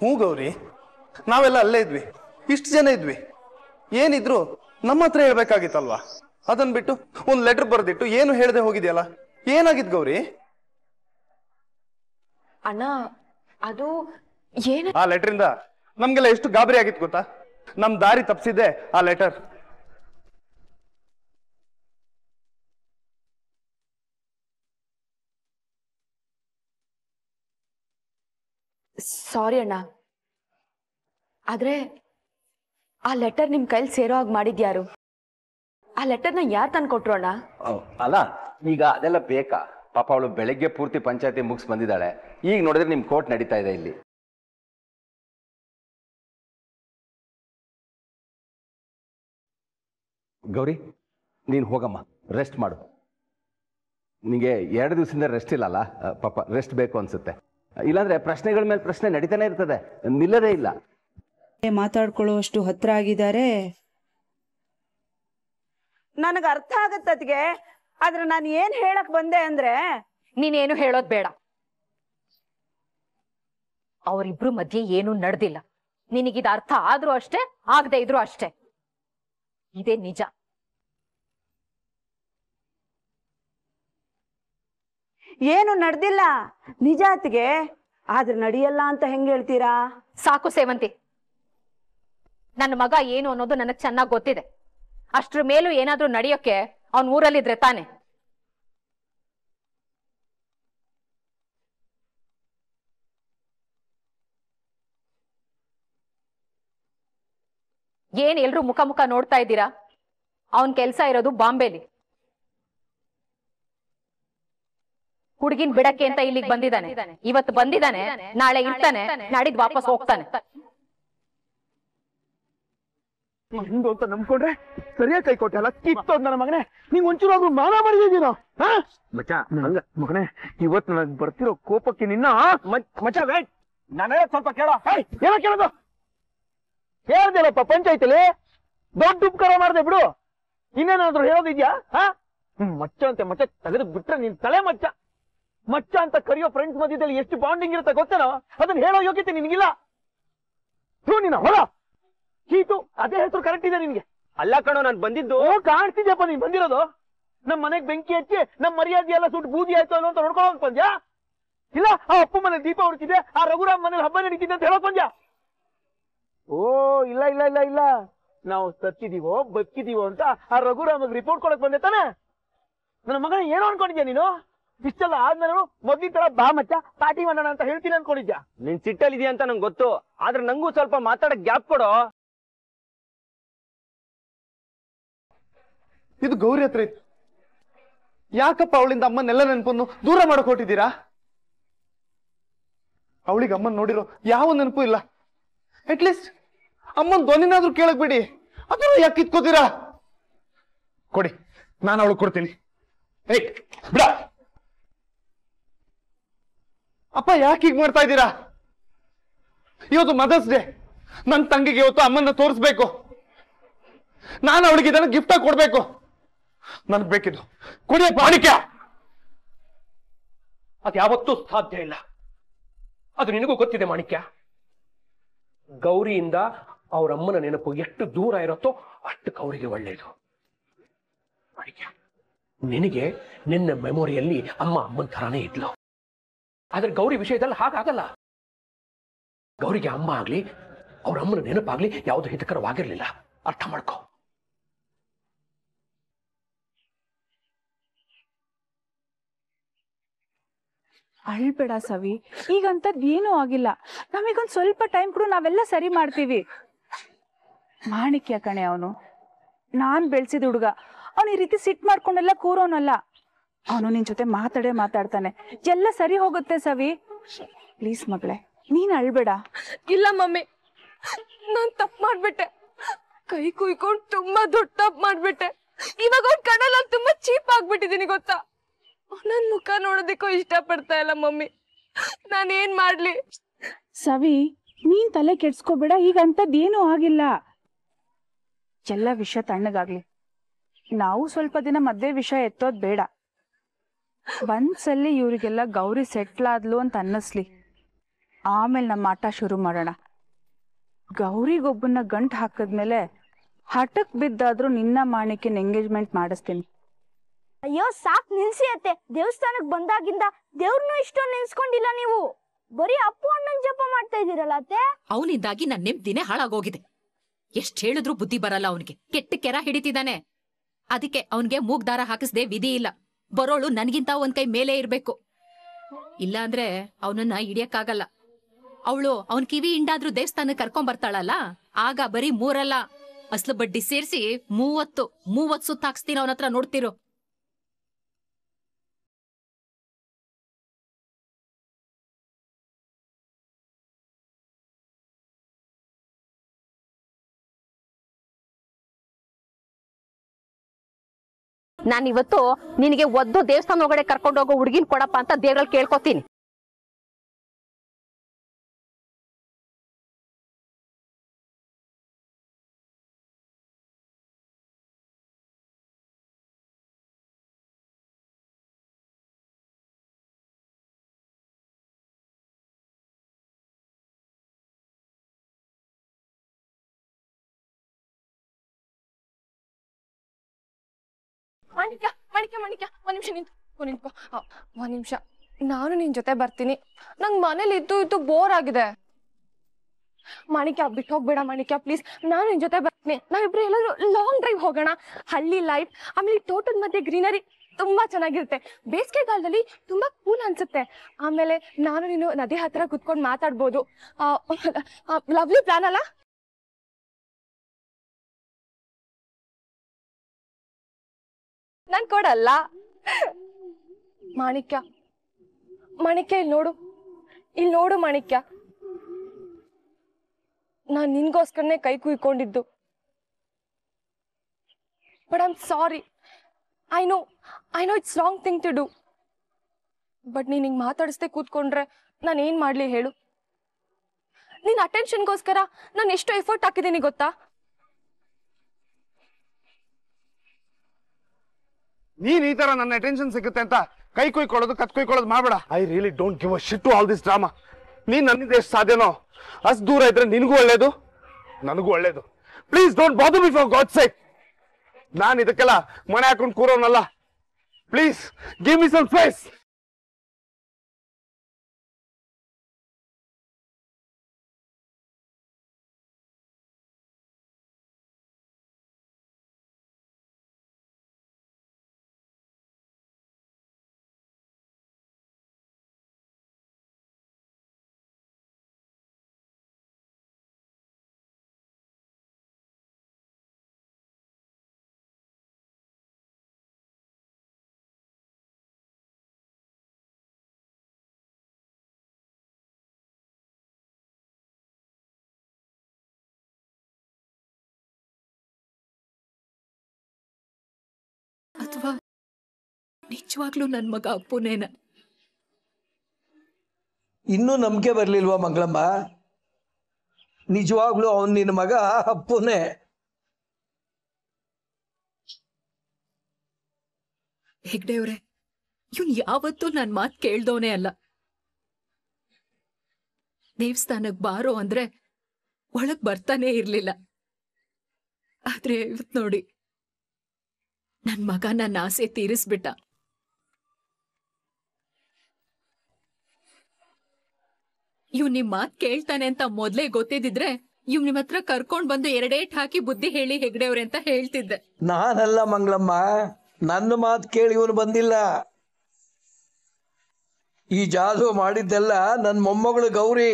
ಹ್ಞೂ ಗೌರಿ ನಾವೆಲ್ಲ ಅಲ್ಲೇ ಇದ್ವಿ ಇಷ್ಟು ಜನ ಇದ್ವಿ ಏನಿದ್ರು ನಮ್ಮ ಹತ್ರ ಹೇಳ್ಬೇಕಾಗಿತ್ತಲ್ವಾ ಅದನ್ ಬಿಟ್ಟು ಒಂದು ಲೆಟರ್ ಬರೆದಿಟ್ಟು ಏನು ಹೇಳದೆ ಹೋಗಿದೆಯಲ್ಲ ಏನಾಗಿದ್ ಗೌರಿ ಅಣ್ಣ ಅದು ಏನು ಆ ಲೆಟರಿಂದ ನಮ್ಗೆಲ್ಲ ಎಷ್ಟು ಗಾಬರಿ ಆಗಿತ್ತು ಗೊತ್ತಾ ನಮ್ ದಾರಿ ತಪ್ಸಿದ್ದೆ ಆ ಲೆಟರ್ ಸಾರಿ ಅಣ್ಣ ಆದ್ರೆ ಆ ಲೆಟರ್ ನಿಮ್ಮ ಕೈಲಿ ಸೇರೋ ಹಾಗೆ ಮಾಡಿದ್ಯಾರು ಆ ಲೆಟರ್ನ ಯಾರು ತಂದು ಕೊಟ್ರೋಣ ಅಲ್ಲ ಈಗ ಅದೆಲ್ಲ ಬೇಕಾ ಪಾಪ ಅವಳು ಬೆಳಗ್ಗೆ ಪೂರ್ತಿ ಪಂಚಾಯತಿ ಮುಗಿಸ್ ಬಂದಿದ್ದಾಳೆ ಈಗ ನೋಡಿದ್ರೆ ನಿಮ್ಮ ಕೋರ್ಟ್ ನಡೀತಾ ಇದೆ ಇಲ್ಲಿ ಗೌರಿ ನೀನು ಹೋಗಮ್ಮ ರೆಸ್ಟ್ ಮಾಡು ನಿಮಗೆ ಎರಡು ದಿವಸದಿಂದ ರೆಸ್ಟ್ ಇಲ್ಲಲ್ಲ ಪಾಪ ರೆಸ್ಟ್ ಬೇಕು ಅನ್ಸುತ್ತೆ ಇಲ್ಲಾಂದ್ರೆ ಪ್ರಶ್ನೆಗಳ ಮೇಲೆ ಪ್ರಶ್ನೆ ನಡೀತಾನೆ ಇರ್ತದೆ ನಿಲ್ಲದೇ ಇಲ್ಲ ಮಾತಾಡ್ಕೊಳ್ಳುವಷ್ಟು ಹತ್ರ ಆಗಿದ್ದಾರೆ ನನಗ ಅರ್ಥ ಆಗತ್ತೆ ಆದ್ರೆ ನಾನು ಏನ್ ಹೇಳಕ್ ಬಂದೆ ಅಂದ್ರೆ ನೀನೇನು ಹೇಳೋದ್ ಬೇಡ ಅವರಿಬ್ರು ಮಧ್ಯೆ ಏನು ನಡೆದಿಲ್ಲ ನಿನಗಿದ ಅರ್ಥ ಆದ್ರೂ ಅಷ್ಟೇ ಆಗದೆ ಇದ್ರು ಅಷ್ಟೇ ಇದೇ ನಿಜ ಏನು ನಡೆದಿಲ್ಲ ನಿಜಾತಿಗೆ ಆದ್ರೆ ನಡೆಯಲ್ಲ ಅಂತ ಹೆಂಗ್ ಹೇಳ್ತೀರಾ ಸಾಕು ಸೇವಂತಿ ನನ್ನ ಮಗ ಏನು ಅನ್ನೋದು ನನಗ್ ಚೆನ್ನಾಗ್ ಗೊತ್ತಿದೆ ಅಷ್ಟ್ರ ಮೇಲೂ ಏನಾದ್ರೂ ನಡೆಯೋಕೆ ಅವನ್ ಊರಲ್ಲಿದ್ರೆ ತಾನೆ ಏನ್ ಎಲ್ರು ಮುಖ ಮುಖ ನೋಡ್ತಾ ಇದ್ದೀರಾ ಅವನ್ ಕೆಲ್ಸ ಇರೋದು ಬಾಂಬೆಲಿ ಹುಡುಗಿನ್ ಬಿಡಕ್ಕೆ ಅಂತ ಇಲ್ಲಿಗೆ ಬಂದಿದ್ದಾನೆ ಇವತ್ತು ಬಂದಿದ್ದಾನೆ ನಾಳೆ ಇರ್ತಾನೆ ನಾಡಿದ್ ವಾಪಸ್ ಹೋಗ್ತಾನೆ ಹಿಂದು ಅಂತ ನಂಬ್ಕೊಂಡ್ರೆ ಸರಿಯಾಗಿ ಕೈ ಕೊಟ್ಟೆ ಅಲ್ಲ ಕಿತ್ತೋದ್ ನನ್ನ ಮಗನೇ ನೀವ್ ಆದ್ರೂ ಮಾನ ಮಾಡಿದೀನ ಮಚ್ಚ ಹಂಗ ಮಗನೇ ಇವತ್ ನನಗ್ ಬರ್ತಿರೋ ಕೋಪಕ್ಕೆ ನಿನ್ನ ಮಚ್ಚ ವೇಟ್ ನಾನೇ ಸ್ವಲ್ಪ ಕೇಳ ಏನೋ ಕೇಳೋದು ಹೇಳ್ದಿಲ್ಲಪ್ಪ ಪಂಚಾಯತಿಲಿ ದೊಡ್ಡ ಉಪಕಾರ ಮಾಡ್ದೆ ಬಿಡು ಇನ್ನೇನಾದ್ರು ಹೇಳೋದಿದ್ಯಾ ಹಾ ಮಚ್ಚ ಅಂತ ಮಚ್ಚ ತೆಗೆದು ಬಿಟ್ರೆ ನಿನ್ ತಲೆ ಮಚ್ಚ ಮಚ್ಚ ಅಂತ ಕರಿಯೋ ಫ್ರೆಂಡ್ಸ್ ಮಧ್ಯದಲ್ಲಿ ಎಷ್ಟು ಬಾಂಡಿಂಗ್ ಇರುತ್ತೆ ಗೊತ್ತೇನೋ ಅದನ್ನ ಹೇಳೋ ಯೋಗ್ಯತೆ ನಿನಗಿಲ್ಲ ಥೂ ನಿನ್ನ ಹೊಲ ಕೀತು ಅದೇ ಹೆಸರು ಕರೆಕ್ಟ್ ಇದೆ ನಿನ್ಗೆ ಅಲ್ಲ ಕಣೋ ನಾನು ಬಂದಿದ್ದು ಕಾಣಿಸ್ತಿದ್ಯಪ್ಪ ನೀನ್ ಬಂದಿರೋದು ನಮ್ ಮನೆಗ್ ಬೆಂಕಿ ಹಚ್ಚಿ ನಮ್ ಮರ್ಯಾದೆ ಎಲ್ಲ ಸುಟ್ಟು ಬೂದಿ ಆಯ್ತು ಅನ್ನೋ ಅಂತ ನೋಡ್ಕೊಳಕ್ ಬಂದ್ಯಾ ಇಲ್ಲ ಆ ಅಪ್ಪ ಮನೆ ದೀಪ ಹುಡುಕಿದೆ ಆ ರಘುರಾಮ್ ಮನೇಲಿ ಹಬ್ಬ ನಡೀತಿದ್ದೆ ಅಂತ ಹೇಳಕ್ ಬಂದ್ಯಾ ಓ ಇಲ್ಲ ಇಲ್ಲ ಇಲ್ಲ ಇಲ್ಲ ನಾವು ಸತ್ತಿದೀವೋ ಬದುಕಿದೀವೋ ಅಂತ ಆ ರಘುರಾಮಗ್ ರಿಪೋರ್ಟ್ ಕೊಡಕ್ ಬಂದೆ ತಾನೆ ನನ್ನ ಮಗನ ಏನೋ ಅನ್ಕೊಂಡಿದ್ಯಾ ನೀನು ಇಷ್ಟೆಲ್ಲ ಆದ್ಮೇಲೆ ಮೊದ್ಲಿನ ತರ ಬಾ ಮಚ್ಚ ಪಾರ್ಟಿ ಮಾಡೋಣ ಅಂತ ಹೇಳ್ತೀನಿ ಅನ್ಕೊಂಡಿದ್ಯಾ ನಿನ್ ಇದೆಯಾ ಅಂತ ನಂಗೆ ಗೊತ್ತು ಆದ್ರೆ ನಂಗೂ ಸ್ವಲ್ಪ ಮಾತಾಡಕ್ ಗ್ಯಾಪ್ ಕೊಡೋ ಇದು ಗೌರಿ ಹತ್ರ ಇತ್ತು ಯಾಕಪ್ಪ ಅವಳಿಂದ ಅಮ್ಮನ್ನೆಲ್ಲ ನೆನಪನ್ನು ದೂರ ಹೊಟ್ಟಿದ್ದೀರಾ ಅವಳಿಗೆ ಅಮ್ಮನ್ ನೋಡಿರೋ ಯಾವ ನೆನಪು ಇಲ್ಲ ಅಟ್ಲೀಸ್ಟ್ ಅಮ್ಮನ್ ಧ್ವನಿನಾದ್ರೂ ಕೇಳಕ್ ಬಿಡಿ ಅದು ಯಾಕೆ ಇತ್ಕೋತೀರಾ ಕೊಡಿ ನಾನು ಅವಳು ಕೊಡ್ತೀನಿ ಬಿಡ ಅಪ್ಪ ಯಾಕೆ ಹೀಗೆ ಮಾಡ್ತಾ ಇದ್ದೀರಾ ಇವತ್ತು ಮದರ್ಸ್ ಡೇ ನನ್ನ ತಂಗಿಗೆ ಇವತ್ತು ಅಮ್ಮನ್ನ ತೋರಿಸ್ಬೇಕು ನಾನು ಅವಳಿಗೆ ಇದನ್ನು ಆಗಿ ಕೊಡ್ಬೇಕು ನನ್ ಬೇಕಿದ್ದು ಕುಡಿಯ ಮಾಣಿಕ್ಯ ಅದು ಯಾವತ್ತೂ ಸಾಧ್ಯ ಇಲ್ಲ ಅದು ನಿನಗೂ ಗೊತ್ತಿದೆ ಮಾಣಿಕ್ಯ ಗೌರಿಯಿಂದ ಅವರಮ್ಮನ ನೆನಪು ಎಷ್ಟು ದೂರ ಇರುತ್ತೋ ಅಷ್ಟು ಗೌರಿಗೆ ಒಳ್ಳೆಯದು ಮಾಣಿಕ್ಯ ನಿನಗೆ ನಿನ್ನ ಮೆಮೊರಿಯಲ್ಲಿ ಅಮ್ಮ ಅಮ್ಮನ ಥರಾನೇ ಇದ್ಲು ಆದ್ರೆ ಗೌರಿ ವಿಷಯದಲ್ಲಿ ಹಾಗಾಗಲ್ಲ ಗೌರಿಗೆ ಅಮ್ಮ ಆಗ್ಲಿ ಅವ್ರ ಅಮ್ಮನ ನೆನಪಾಗ್ಲಿ ಯಾವುದು ಹಿತಕರವಾಗಿರ್ಲಿಲ್ಲ ಅರ್ಥ ಮಾಡ್ಕೋ ಅಳ್ಬೇಡ ಸವಿ ಈಗಂತದ್ ಏನೂ ಆಗಿಲ್ಲ ನಮಗೊಂದ್ ಸ್ವಲ್ಪ ಟೈಮ್ ಕೊಡು ನಾವೆಲ್ಲ ಸರಿ ಮಾಡ್ತೀವಿ ಮಾಣಿಕ್ಯ ಕಣೆ ಅವನು ನಾನ್ ಬೆಳ್ಸಿದ ಹುಡುಗ ಅವ್ನ ಈ ರೀತಿ ಸಿಟ್ ಮಾಡ್ಕೊಂಡೆಲ್ಲ ಕೂರೋನಲ್ಲ ಅವನು ನಿನ್ ಜೊತೆ ಮಾತಾಡೇ ಮಾತಾಡ್ತಾನೆ ಎಲ್ಲ ಸರಿ ಹೋಗುತ್ತೆ ಸವಿ ಪ್ಲೀಸ್ ಮಗಳೇ ನೀನ್ ಅಳ್ಬೇಡ ಇಲ್ಲ ಮಮ್ಮಿ ನಾನ್ ತಪ್ಪು ಮಾಡ್ಬಿಟ್ಟೆ ಕೈ ಕುಯ್ಕೊಂಡು ತುಂಬಾ ದೊಡ್ಡ ತಪ್ಪು ಮಾಡ್ಬಿಟ್ಟೆ ಇವಾಗ ಅವ್ನ ಕಣ್ಣಲ್ಲಿ ತುಂಬಾ ಚೀಪ್ ಆಗ್ಬಿಟ್ಟಿದೀನಿ ಗೊತ್ತಾ ನನ್ ಮುಖ ನೋಡೋದಕ್ಕೂ ಇಷ್ಟ ಪಡ್ತಾ ಇಲ್ಲ ಮಮ್ಮಿ ನಾನು ಏನ್ ಮಾಡ್ಲಿ ಸವಿ ನೀನ್ ತಲೆ ಕೆಡ್ಸ್ಕೋಬೇಡ ಈಗ ಅಂತದ್ ಏನೂ ಆಗಿಲ್ಲ ಎಲ್ಲ ವಿಷ ತಣ್ಣಗಾಗ್ಲಿ ನಾವು ಸ್ವಲ್ಪ ದಿನ ಮದ್ವೆ ವಿಷ ಎತ್ತೋದ್ ಬೇಡ ಒಂದ್ಸಲಿ ಇವ್ರಿಗೆಲ್ಲ ಗೌರಿ ಸೆಟ್ಲ್ ಆದ್ಲು ಅಂತ ಅನ್ನಿಸ್ಲಿ ಆಮೇಲೆ ನಮ್ಮ ಆಟ ಶುರು ಮಾಡೋಣ ಗೌರಿಗೊಬ್ಬನ್ನ ಗಂಟ್ ಹಾಕದ್ಮೇಲೆ ಹಠಕ್ ಬಿದ್ದಾದ್ರೂ ನಿನ್ನ ಮಾಣಿಕೆನ ಎಂಗೇಜ್ಮೆಂಟ್ ಮಾಡಿಸ್ತೀನಿ ಅಯ್ಯೋ ಸಾಕ್ ನಿಲ್ಸಿ ಅತ್ತೆ ದೇವಸ್ಥಾನಕ್ ಬಂದಾಗಿಂದ ದೇವ್ರನ್ನೂ ಇಷ್ಟೊಂದು ನೆನ್ಸ್ಕೊಂಡಿಲ್ಲ ನೀವು ಬರೀ ಅಪ್ಪು ಅಣ್ಣನ್ ಜಪ ಮಾಡ್ತಾ ಇದೀರಲ್ಲ ಅತ್ತೆ ಅವನಿಂದಾಗಿ ನನ್ನ ನೆಮ್ಮದಿನೇ ಹಾಳಾಗೋಗಿದೆ ಎಷ್ಟ್ ಹೇಳಿದ್ರು ಬುದ್ಧಿ ಬರಲ್ಲ ಅವನಿಗೆ ಕೆಟ್ಟ ಕೆರ ಹಿಡಿತಿದ್ದಾನೆ ಅದಕ್ಕೆ ಅವನ್ಗೆ ಮೂಗ್ ದಾರ ಹಾಕಿಸ್ದೆ ವಿಧಿ ಇಲ್ಲ ಬರೋಳು ನನ್ಗಿಂತ ಒಂದ್ ಕೈ ಮೇಲೆ ಇರ್ಬೇಕು ಇಲ್ಲ ಅಂದ್ರೆ ಅವನನ್ನ ಹಿಡಿಯಕ್ಕಾಗಲ್ಲ ಅವಳು ಅವನ್ ಕಿವಿ ಇಂಡಾದ್ರೂ ದೇವಸ್ಥಾನ ಕರ್ಕೊಂಡ್ ಬರ್ತಾಳಲ್ಲ ಆಗ ಬರೀ ಮೂರಲ್ಲ ಅಸಲು ಬಡ್ಡಿ ಸೇರಿಸಿ ಮೂವತ್ತು ಮೂವತ್ ಸುತ್ತ ಹಾಕ್ಸ್ತೀನಿ ಅವನತ್ರ ನೋಡ್ತೀರು ನಾನ್ ಇವತ್ತು ನಿನಗೆ ಒದ್ದು ದೇವಸ್ಥಾನ ಒಳಗಡೆ ಕರ್ಕೊಂಡು ಹೋಗೋ ಹುಡುಗಿನ ಕೊಡಪ್ಪ ಅಂತ ದೇವ್ರಲ್ಲಿ ಕೇಳ್ಕೊತೀನಿ ಮಣಿಕ ಒಂದ್ ನಿಮಿಷ ನಿಂತು ಒಂದ್ ನಿಮಿಷ ನಾನು ನಿನ್ ಜೊತೆ ಬರ್ತೀನಿ ನಂಗ್ ಮನೇಲಿ ಇದ್ದು ಇದ್ದು ಬೋರ್ ಆಗಿದೆ ಮಾಣಿಕ್ಯ ಬಿಟ್ಟು ಹೋಗ್ಬೇಡ ಮಾಣಿಕ್ಯ ಪ್ಲೀಸ್ ನಾನು ನಿನ್ ಜೊತೆ ಬರ್ತೀನಿ ನಾವಿಬ್ರು ಎಲ್ಲಾದ್ರೂ ಲಾಂಗ್ ಡ್ರೈವ್ ಹೋಗೋಣ ಹಳ್ಳಿ ಲೈಫ್ ಆಮೇಲೆ ತೋಟದ ಮಧ್ಯೆ ಗ್ರೀನರಿ ತುಂಬಾ ಚೆನ್ನಾಗಿರುತ್ತೆ ಬೇಸಿಗೆಗಾಲದಲ್ಲಿ ತುಂಬಾ ಕೂಲ್ ಅನ್ಸುತ್ತೆ ಆಮೇಲೆ ನಾನು ನೀನು ನದಿ ಹತ್ರ ಕುತ್ಕೊಂಡು ಮಾತಾಡ್ಬೋದು ಲವ್ಲಿ ಪ್ಲಾನ್ ಅಲ್ಲ ನಾನ್ ಕೊಡಲ್ಲ ಮಾಣಿಕ್ಯ ಮಾಣಿಕ್ಯ ಇಲ್ಲಿ ನೋಡು ಇಲ್ಲಿ ನೋಡು ಮಾಣಿಕ್ಯ ನಾನ್ ನಿನ್ಗೋಸ್ಕರನೇ ಕೈ ಕುಯ್ಕೊಂಡಿದ್ದು but I'm sorry I know I know it's wrong thing to do but ನೀನ್ ಹಿಂಗ್ ಮಾತಾಡಿಸ್ದೆ ಕೂತ್ಕೊಂಡ್ರೆ ನಾನು ಏನು ಮಾಡಲಿ ಹೇಳು ನಿನ್ನ ಅಟೆನ್ಷನ್ಗೋಸ್ಕರ ನಾನು ಎಷ್ಟು ಎಫರ್ಟ್ ಹಾಕಿದ್ದೀನಿ ಗೊತ್ತಾ ನೀನ್ ಈ ತರ ನನ್ನ ಅಟೆನ್ಷನ್ ಸಿಗುತ್ತೆ ಅಂತ ಕೈ ಕುಯ್ಕೊಳ್ಳೋದು ಕತ್ ಕುಯ್ಕೊಳ್ಳೋದು ಮಾಡಬೇಡ I really don't give a shit to all this drama ನೀನ್ ನನ್ನಿಂದ ಎಷ್ಟು ಸಾಧ್ಯನೋ ಅಷ್ಟು ದೂರ ಇದ್ರೆ ನಿನಗೂ ಒಳ್ಳೇದು ನನಗೂ ಒಳ್ಳೇದು please don't bother me for god sake ನಾನು ಇದಕ್ಕೆಲ್ಲ ಮನೆ ಹಾಕೊಂಡು ಕೂರೋನಲ್ಲ please give me some space ಅಥವಾ ನಿಜವಾಗ್ಲೂ ನನ್ ಮಗ ಅಪ್ಪುನೇನ ಇನ್ನೂ ನಂಬಿಕೆ ಬರ್ಲಿಲ್ವಾ ಮಂಗಳಮ್ಮ ನಿಜವಾಗ್ಲೂ ಅವನ್ ನಿನ್ ಮಗ ಅಪ್ಪುನೇ ಹೆಗ್ಡೆಯವ್ರೆ ಇವನ್ ಯಾವತ್ತೂ ನನ್ ಮಾತ್ ಕೇಳ್ದವನೇ ಅಲ್ಲ ದೇವಸ್ಥಾನಕ್ ಬಾರೋ ಅಂದ್ರೆ ಒಳಗ್ ಬರ್ತಾನೆ ಇರ್ಲಿಲ್ಲ ಆದ್ರೆ ಇವತ್ ನೋಡಿ ನನ್ ಮಗ ನನ್ನ ಆಸೆ ತೀರಿಸ್ಬಿಟ್ಟ ಇವ್ ನಿಮ್ ಮಾತ್ ಕೇಳ್ತಾನೆ ಅಂತ ಮೊದ್ಲೇ ಗೊತ್ತಿದ್ರೆ ಇವ್ ನಿಮ್ ಹತ್ರ ಕರ್ಕೊಂಡ್ ಬಂದು ಎರಡೇಟ್ ಹಾಕಿ ಬುದ್ಧಿ ಹೇಳಿ ಹೆಗ್ಡೆಯವ್ರೆ ಅಂತ ಹೇಳ್ತಿದ್ದೆ ನಾನಲ್ಲ ಮಂಗ್ಳಮ್ಮ ನನ್ನ ಮಾತ್ ಕೇಳಿ ಇವನು ಬಂದಿಲ್ಲ ಈ ಜಾದು ಮಾಡಿದ್ದೆಲ್ಲ ನನ್ನ ಮೊಮ್ಮಗಳು ಗೌರಿ